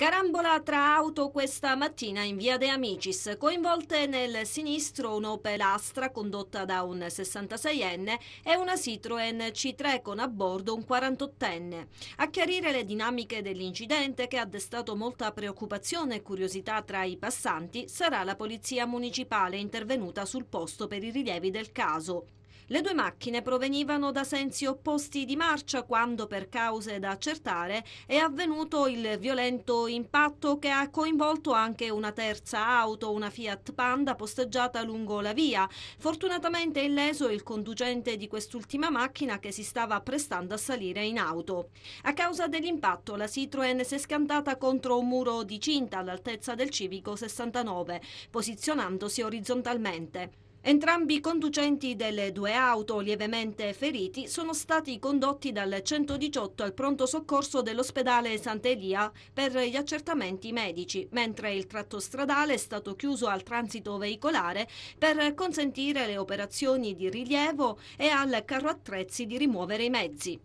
Carambola tra auto questa mattina in via De Amicis, coinvolte nel sinistro un'Opel Astra condotta da un 66enne e una Citroen C3 con a bordo un 48enne. A chiarire le dinamiche dell'incidente che ha destato molta preoccupazione e curiosità tra i passanti sarà la polizia municipale intervenuta sul posto per i rilievi del caso. Le due macchine provenivano da sensi opposti di marcia quando, per cause da accertare, è avvenuto il violento impatto che ha coinvolto anche una terza auto, una Fiat Panda posteggiata lungo la via. Fortunatamente illeso il conducente di quest'ultima macchina che si stava prestando a salire in auto. A causa dell'impatto la Citroen si è scantata contro un muro di cinta all'altezza del civico 69, posizionandosi orizzontalmente. Entrambi i conducenti delle due auto, lievemente feriti, sono stati condotti dal 118 al pronto soccorso dell'ospedale Sant'Elia per gli accertamenti medici, mentre il tratto stradale è stato chiuso al transito veicolare per consentire le operazioni di rilievo e al carro attrezzi di rimuovere i mezzi.